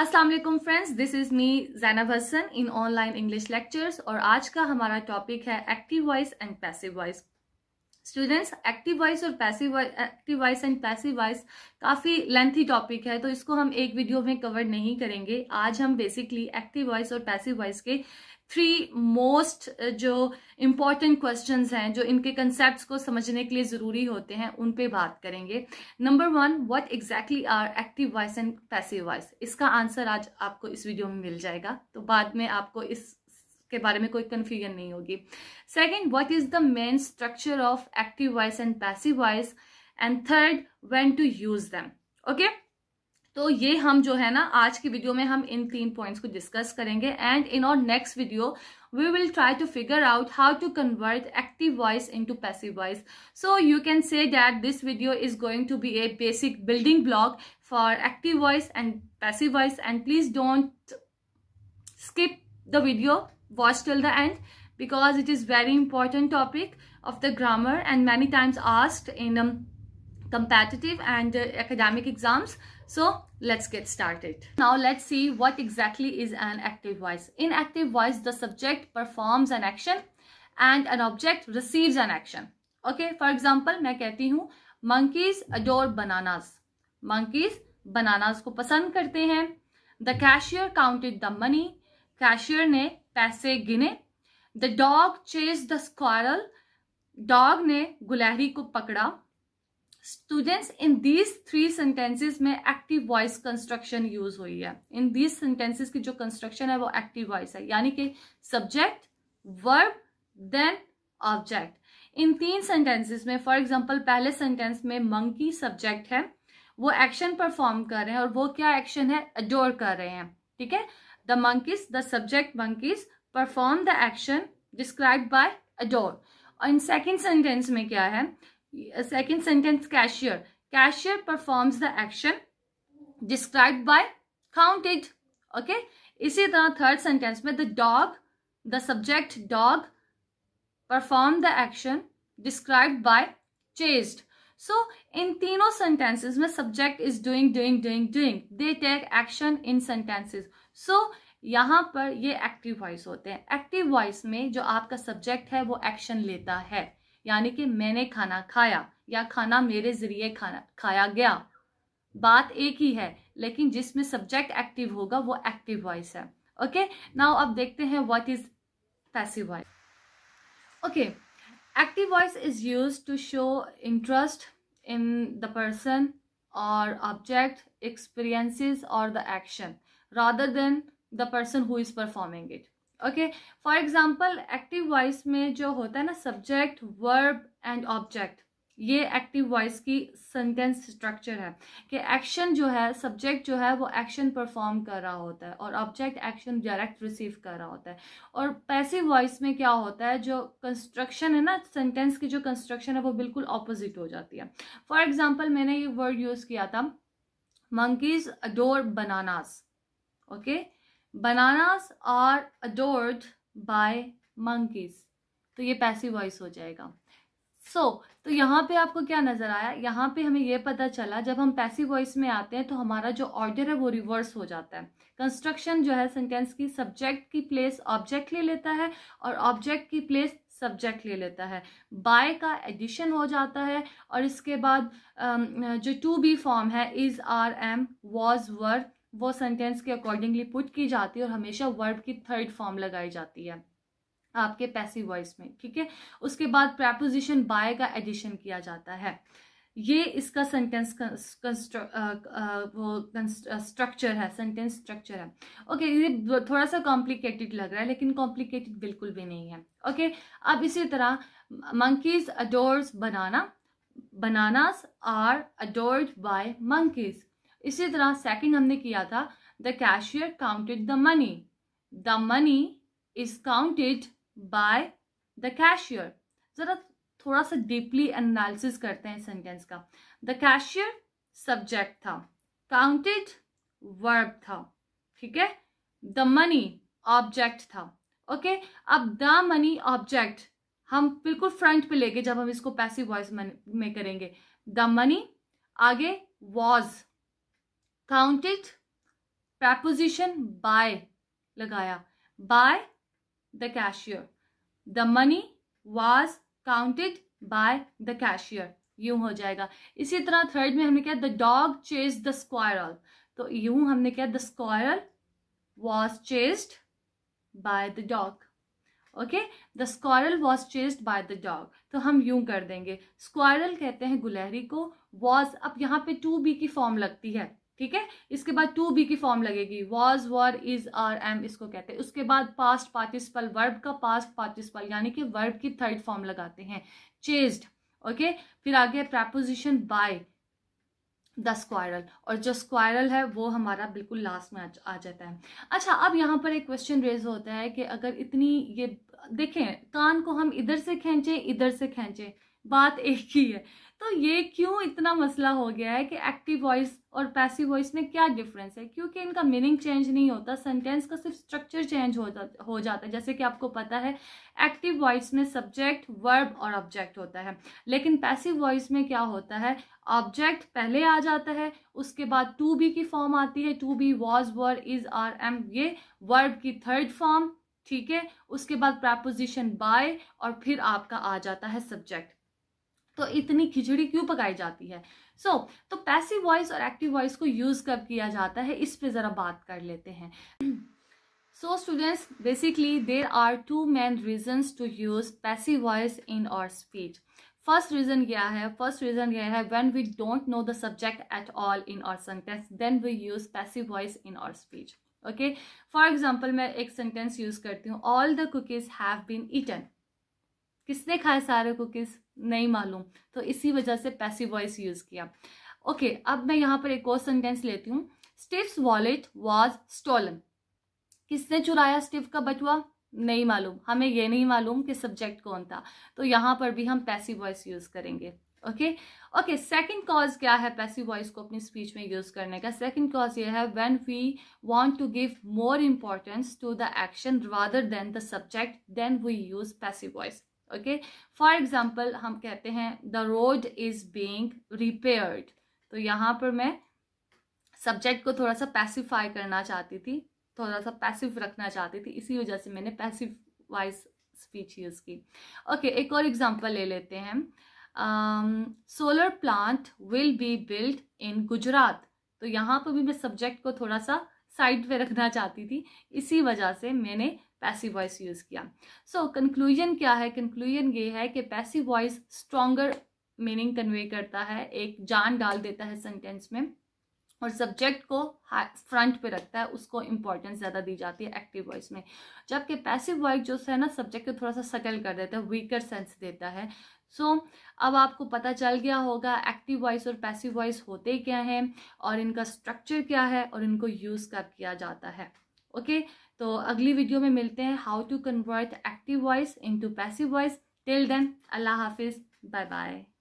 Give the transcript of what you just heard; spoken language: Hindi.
अस्सलाम वालेकुम friends this is me Zainab Hasan in online English lectures और आज का हमारा टॉपिक है active voice and passive voice students active voice और passive active voice and passive voice काफ़ी लेंथी टॉपिक है तो इसको हम एक वीडियो में कवर नहीं करेंगे आज हम बेसिकली एक्टिव वॉइस और पैसिव वॉइस के थ्री मोस्ट uh, जो इम्पॉर्टेंट क्वेश्चंस हैं जो इनके कंसेप्ट को समझने के लिए ज़रूरी होते हैं उन पे बात करेंगे number one what exactly are active voice and passive voice इसका आंसर आज आपको इस वीडियो में मिल जाएगा तो बाद में आपको इस के बारे में कोई कन्फ्यूजन नहीं होगी second what is the main structure of active voice and passive voice and third when to use them okay तो ये हम जो है ना आज की वीडियो में हम इन तीन पॉइंट्स को डिस्कस करेंगे एंड इन और next video we will try to figure out how to convert active voice into passive voice so you can say that this video is going to be a basic building block for active voice and passive voice and please don't skip the video watch till the end because it is very important topic of the grammar and many times asked in competitive and uh, academic exams. So let's get started. Now let's see what exactly is an active voice. In active voice, the subject performs an action and an object receives an action. Okay, for example, main kehti hu monkeys adore bananas. Monkeys bananas ko pasand karte hain The cashier counted the money. Cashier ne paise gine The dog chased the squirrel. Dog ne गुलहरी ko pakda students in these three sentences में एक्टिव वॉइस कंस्ट्रक्शन यूज हुई है इन दीज सेंटेंसेज की जो कंस्ट्रक्शन है वो एक्टिव वॉइस है यानी कि सब्जेक्ट वर्ब देन ऑब्जेक्ट इन तीन सेंटेंसेस में फॉर एग्जाम्पल पहले सेंटेंस में मंकी सब्जेक्ट है वो एक्शन परफॉर्म कर रहे हैं और वो क्या एक्शन है अडोर कर रहे हैं ठीक है the monkeys the subject monkeys perform the action describe by adore और इन सेकेंड सेंटेंस में क्या है second sentence cashier cashier performs the action describe by counted okay इसी तरह थर्ड सेंटेंस में the dog the subject dog perform the action describe by chased so इन तीनों सेंटेंसेस में subject is doing doing doing doing they take action in sentences so यहां पर ये एक्टिव वॉइस होते हैं एक्टिव वॉइस में जो आपका सब्जेक्ट है वो एक्शन लेता है यानी कि मैंने खाना खाया या खाना मेरे जरिए खाना खाया गया बात एक ही है लेकिन जिसमें सब्जेक्ट एक्टिव होगा वो एक्टिव वॉइस है ओके नाउ अब देखते हैं what is passive voice okay active voice is use to show interest in the person और ऑब्जेक्ट एक्सपीरियंसिस और the action rather than the person who is performing it okay for example active voice में जो होता है ना सब्जेक्ट वर्ब एंड ऑब्जेक्ट ये एक्टिव वॉइस की सेंटेंस स्ट्रक्चर है कि एक्शन जो है सब्जेक्ट जो है वो एक्शन परफॉर्म कर रहा होता है और ऑब्जेक्ट एक्शन डायरेक्ट रिसीव कर रहा होता है और पैसिव वॉइस में क्या होता है जो कंस्ट्रक्शन है ना सेंटेंस की जो कंस्ट्रक्शन है वो बिल्कुल ऑपोजिट हो जाती है फॉर एग्जाम्पल मैंने ये वर्ड यूज़ किया था monkeys adore bananas okay okay? Bananas are adored by monkeys तो ये पैसिव वॉइस हो जाएगा सो so, तो यहाँ पे आपको क्या नज़र आया यहाँ पे हमें ये पता चला जब हम पैसिव वॉइस में आते हैं तो हमारा जो ऑर्डर है वो रिवर्स हो जाता है कंस्ट्रक्शन जो है सेंटेंस की सब्जेक्ट की प्लेस ऑब्जेक्ट ले लेता है और ऑब्जेक्ट की प्लेस सब्जेक्ट ले लेता है बाय का एडिशन हो जाता है और इसके बाद जो टू बी फॉर्म है is are am was were वो सेंटेंस के अकॉर्डिंगली पुट की जाती है और हमेशा वर्ब की थर्ड फॉर्म लगाई जाती है आपके पैसिव वॉइस में ठीक है उसके बाद प्रेपोजिशन बाय का एडिशन किया जाता है ये इसका सेंटेंस वो स्ट्रक्चर है सेंटेंस स्ट्रक्चर है ओके ये थोड़ा सा कॉम्प्लिकेटेड लग रहा है लेकिन कॉम्प्लिकेटेड बिल्कुल भी नहीं है ओके अब इसी तरह monkeys adores banana bananas are adored by monkeys इसी तरह सेकंड हमने किया था the cashier counted the money the money is counted by the cashier जरा थोड़ा सा डीपली एनालिसिस करते हैं सेंटेंस का द कैशियर सब्जेक्ट था काउंटेड वर्ब था ठीक है द मनी ऑब्जेक्ट था ओके okay? अब द मनी ऑब्जेक्ट हम बिल्कुल फ्रंट पे लेके जब हम इसको पैसिव वॉइस में करेंगे द मनी आगे वॉज काउंटेड प्रपोजिशन बाय लगाया by the cashier the money was counted by the cashier यूं हो जाएगा इसी तरह थर्ड में हमने क्या the dog chase the squirrel तो यूं हमने क्या the squirrel was chased by the dog okay the squirrel was chased by the dog तो हम यूं कर देंगे स्क्वायरल कहते हैं गुलहरी को वॉज अब यहाँ पे टू बी की फॉर्म लगती है ठीक है इसके बाद टू बी की फॉर्म लगेगी was were is are am इसको कहते हैं उसके बाद पास्ट पार्टिसिपल वर्ब का पास्ट पार्टिसिपल यानी कि वर्ब की थर्ड फॉर्म लगाते हैं चेज्ड ओके फिर आगे प्रपोजिशन बाय द स्क्वायरल और जो स्क्वायरल है वो हमारा बिल्कुल लास्ट में आ, जाता है अच्छा अब यहाँ पर एक क्वेश्चन रेज होता है कि अगर इतनी ये देखें कान को हम इधर से खींचे इधर से खींचे बात एक ही है तो ये क्यों इतना मसला हो गया है कि एक्टिव वॉइस और पैसिव वॉइस में क्या डिफरेंस है क्योंकि इनका मीनिंग चेंज नहीं होता सेंटेंस का सिर्फ स्ट्रक्चर चेंज हो जाता हो जाता है जैसे कि आपको पता है एक्टिव वॉइस में सब्जेक्ट वर्ब और ऑब्जेक्ट होता है लेकिन पैसिव वॉइस में क्या होता है ऑब्जेक्ट पहले आ जाता है उसके बाद टू बी की फॉर्म आती है to be was were is are am ये वर्ब की थर्ड फॉर्म ठीक है उसके बाद प्रपोजिशन बाय और फिर आपका आ जाता है सब्जेक्ट तो इतनी खिचड़ी क्यों पकाई जाती है सो so, तो पैसिव वॉइस और एक्टिव वॉइस को यूज कब किया जाता है इस पर जरा बात कर लेते हैं so students basically there are two main reasons to use passive voice in our speech first reason क्या है फर्स्ट रीजन यह है when we don't know the subject at all in our sentence then we use passive voice in our speech okay for example मैं एक सेंटेंस यूज करती हूँ all the cookies have been eaten किसने खाए सारे कुकीज़ नहीं मालूम तो इसी वजह से पैसिव वॉइस यूज़ किया ओके okay, अब मैं यहाँ पर एक और सेंटेंस लेती हूँ स्टिफ्स वॉलेट वॉज स्टोलन किसने चुराया स्टिफ का बटुआ नहीं मालूम हमें ये नहीं मालूम कि सब्जेक्ट कौन था तो यहाँ पर भी हम पैसिव वॉइस यूज़ करेंगे ओके ओके सेकंड कॉज क्या है पैसिव वॉइस को अपनी स्पीच में यूज़ करने का सेकंड कॉज ये है when we want to give more importance to the action rather than the subject then we use passive voice okay for example हम कहते हैं the road is being repaired तो यहाँ पर मैं सब्जेक्ट को थोड़ा सा पैसिफाई करना चाहती थी थोड़ा सा पैसिव रखना चाहती थी इसी वजह से मैंने पैसिव वाइज स्पीच यूज़ की ओके okay, एक और एग्जाम्पल ले लेते हैं solar plant will be build in Gujarat तो यहाँ पर भी मैं सब्जेक्ट को थोड़ा सा साइड पे रखना चाहती थी इसी वजह से मैंने पैसिव वॉइस यूज़ किया सो so, कंक्लूजन क्या है कंक्लूजन ये है कि passive voice stronger meaning convey करता है एक जान डाल देता है सेंटेंस में और सब्जेक्ट को फ्रंट पे रखता है उसको इम्पोर्टेंस ज़्यादा दी जाती है एक्टिव वॉइस में जबकि पैसिव वॉइस जो है ना सब्जेक्ट को थोड़ा सा सटल कर देता है वीकर सेंस देता है सो so, अब आपको पता चल गया होगा एक्टिव वॉइस और पैसिव वॉइस होते क्या हैं और इनका स्ट्रक्चर क्या है और इनको यूज़ कब किया जाता है ओके okay? तो अगली वीडियो में मिलते हैं how to convert active voice into passive voice till then अल्लाह हाफिज़ बाय बाय